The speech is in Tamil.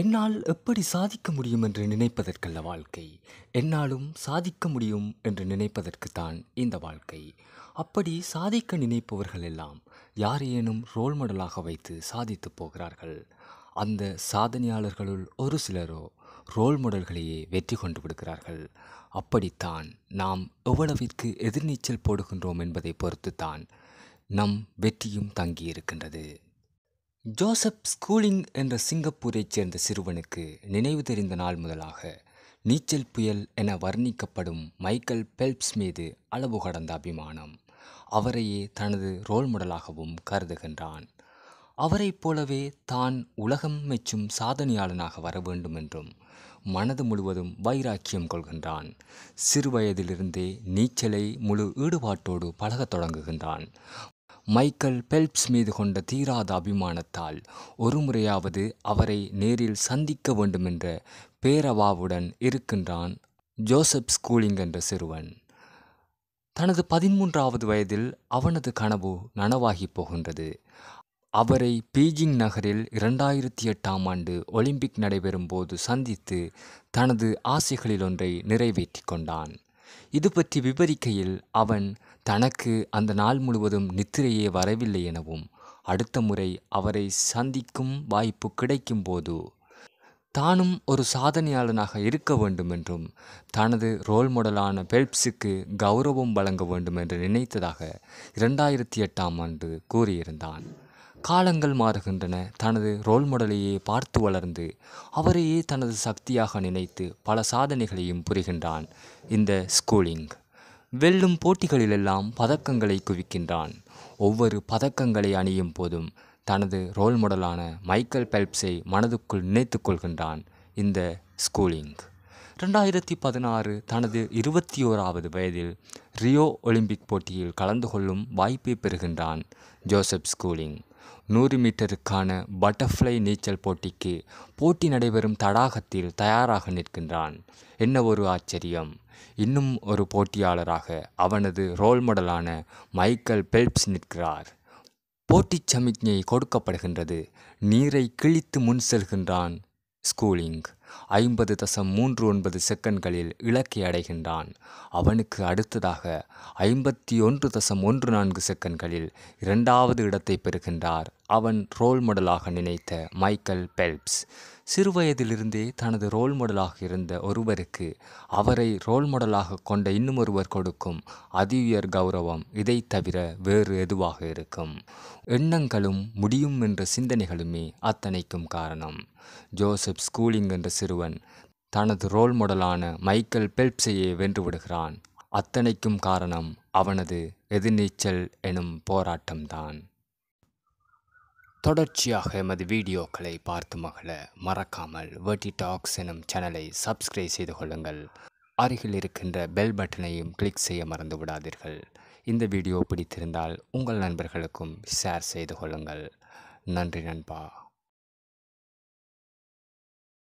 என்னால் எப்படி சாதிக்க முடியும் என்று நினைப்பதற்கல்ல வாழ்க்கை என்னாலும் சாதிக்க முடியும் என்று நினைப்பதற்குத்தான் இந்த வாழ்க்கை அப்படி சாதிக்க நினைப்பவர்கள் எல்லாம் யாரேனும் ரோல் மாடலாக வைத்து சாதித்து போகிறார்கள் அந்த சாதனையாளர்களுள் ஒரு சிலரோ ரோல் மாடல்களையே வெற்றி கொண்டு விடுகிறார்கள் அப்படித்தான் நாம் எவ்வளவிற்கு எதிர்நீச்சல் போடுகின்றோம் என்பதை பொறுத்துத்தான் நம் வெற்றியும் தங்கியிருக்கின்றது ஜோசப் ஸ்கூலிங் என்ற சிங்கப்பூரைச் சேர்ந்த சிறுவனுக்கு நினைவு தெரிந்த நாள் முதலாக நீச்சல் புயல் என வர்ணிக்கப்படும் மைக்கேல் பெல்ப்ஸ் மீது அளவு கடந்த அபிமானம் அவரையே தனது ரோல் மாடலாகவும் கருதுகின்றான் அவரைப் போலவே தான் உலகம் மெச்சும் சாதனையாளனாக வர வேண்டும் என்றும் மனது முழுவதும் வைராக்கியம் கொள்கின்றான் சிறுவயதிலிருந்தே நீச்சலை முழு ஈடுபாட்டோடு பழகத் தொடங்குகின்றான் மைக்கேல் பெல்ப்ஸ் மீது கொண்ட தீராத அபிமானத்தால் ஒருமுறையாவது அவரை நேரில் சந்திக்க வேண்டுமென்ற பேரவாவுடன் இருக்கின்றான் ஜோசப் ஸ்கூலிங் என்ற சிறுவன் தனது பதிமூன்றாவது வயதில் அவனது கனவு நனவாகி போகின்றது அவரை பீஜிங் நகரில் இரண்டாயிரத்தி எட்டாம் ஆண்டு ஒலிம்பிக் நடைபெறும் போது சந்தித்து தனது ஆசைகளில் ஒன்றை நிறைவேற்றி கொண்டான் இது பற்றி விபரிக்கையில் அவன் தனக்கு அந்த நாள் முழுவதும் நித்திரையே வரவில்லை எனவும் அடுத்த முறை அவரை சந்திக்கும் வாய்ப்பு கிடைக்கும் போது தானும் ஒரு சாதனையாளனாக இருக்க வேண்டும் என்றும் தனது ரோல் மாடலான பெல்ப்ஸுக்கு கௌரவம் வழங்க வேண்டும் என்று நினைத்ததாக இரண்டாயிரத்தி எட்டாம் ஆண்டு கூறியிருந்தான் காலங்கள் மாறுகின்றன தனது ரோல் மாடலையே பார்த்து வளர்ந்து அவரையே தனது சக்தியாக நினைத்து பல சாதனைகளையும் புரிகின்றான் இந்த ஸ்கூலிங் வெல்லும் போட்டிகளிலெல்லாம் பதக்கங்களை குவிக்கின்றான் ஒவ்வொரு பதக்கங்களை அணியும் போதும் தனது ரோல் மாடலான மைக்கேல் பெல்ப்ஸை மனதுக்குள் நினைத்து கொள்கின்றான் இந்த ஸ்கூலிங் ரெண்டாயிரத்தி பதினாறு தனது இருபத்தி ஓராவது வயதில் ரியோ ஒலிம்பிக் போட்டியில் கலந்து கொள்ளும் வாய்ப்பை பெறுகின்றான் ஜோசப் ஸ்கூலிங் நூறு மீட்டருக்கான பட்டர்ஃப்ளை நீச்சல் போட்டிக்கு போட்டி நடைபெறும் தடாகத்தில் தயாராக நிற்கின்றான் என்ன ஒரு ஆச்சரியம் இன்னும் ஒரு போட்டியாளராக அவனது ரோல் மாடலான மைக்கேல் பெல்ப்ஸ் நிற்கிறார் போட்டி சமிக்ஞை கொடுக்கப்படுகின்றது நீரை கிழித்து முன் செல்கின்றான் ஸ்கூலிங் ஐம்பது தசம் மூன்று ஒன்பது செகண்ட்களில் இலக்கை அடைகின்றான் அவனுக்கு அடுத்ததாக ஐம்பத்தி ஒன்று தசம் ஒன்று நான்கு செகண்ட்களில் இரண்டாவது இடத்தை பெறுகின்றார் அவன் ரோல் மாடலாக நினைத்த மைக்கேல் பெல்ப்ஸ் சிறுவயதிலிருந்தே தனது ரோல் மாடலாக இருந்த ஒருவருக்கு அவரை ரோல் மாடலாக கொண்ட இன்னும் ஒருவர் கொடுக்கும் உயர் கௌரவம் இதை தவிர வேறு எதுவாக இருக்கும் எண்ணங்களும் முடியும் என்ற சிந்தனைகளுமே அத்தனைக்கும் காரணம் ஜோசப் ஸ்கூலிங் என்ற சிறுவன் தனது ரோல் மாடலான மைக்கேல் பெல்ப்ஸையே வென்றுவிடுகிறான் அத்தனைக்கும் காரணம் அவனது எதிர்நீச்சல் எனும் போராட்டம்தான் தொடர்ச்சியாக எமது வீடியோக்களை பார்த்து மகள மறக்காமல் வெர்டி டாக்ஸ் எனும் சேனலை சப்ஸ்கிரைப் செய்து கொள்ளுங்கள் அருகில் இருக்கின்ற பெல் பட்டனையும் கிளிக் செய்ய மறந்து விடாதீர்கள் இந்த வீடியோ பிடித்திருந்தால் உங்கள் நண்பர்களுக்கும் ஷேர் செய்து கொள்ளுங்கள் நன்றி நண்பா